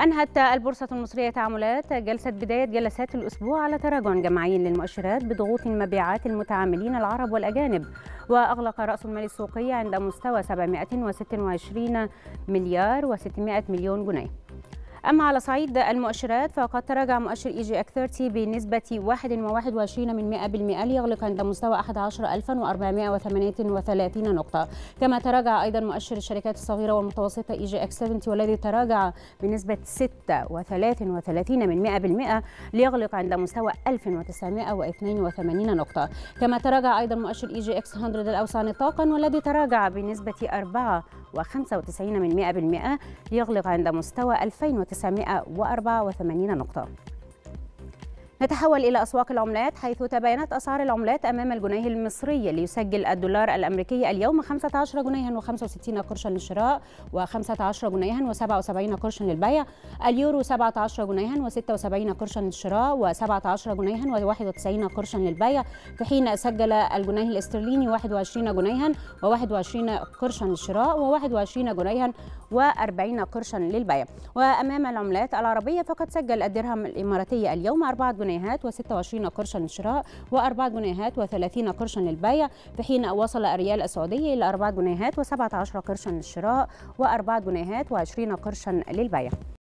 أنهت البورصة المصرية تعاملات جلسة بداية جلسات الأسبوع على تراجع جماعي للمؤشرات بضغوط مبيعات المتعاملين العرب والأجانب وأغلق رأس المال السوقي عند مستوى 726 مليار و600 مليون جنيه أما على صعيد المؤشرات فقد تراجع مؤشر إي جي أك 30 بنسبة 1.21 من 100% ليغلق عند مستوى 11438 نقطة كما تراجع أيضا مؤشر الشركات الصغيرة والمتوسطة إي جي أك 70 والذي تراجع بنسبة 6.33 من 100% ليغلق عند مستوى 1982 نقطة كما تراجع أيضا مؤشر إي جي أكس 100 الأوسع نطاقا والذي تراجع بنسبة 4 و95 من 100% ليغلق عند مستوى 2984 نقطة نتحول إلى أسواق العملات حيث تباينت أسعار العملات أمام الجنيه المصري ليسجل الدولار الأمريكي اليوم 15 جنيها و65 قرشا للشراء و15 جنيها و77 قرشا للبيع اليورو 17 جنيها و76 قرشا للشراء و17 جنيها و91 قرشا للبيع في حين سجل الجنيه الاسترليني 21 جنيها و21 قرشا للشراء و21 جنيها و40 قرشا للبيع وأمام العملات العربية فقد سجل الدرهم الإماراتي اليوم 4 جنيه جنيهات و26 قرشا للشراء و4 جنيهات و30 قرشا للبيع في حين وصل الريال السعودي إلى 4 جنيهات و17 قرشا للشراء و4 جنيهات و20 قرشا للبيع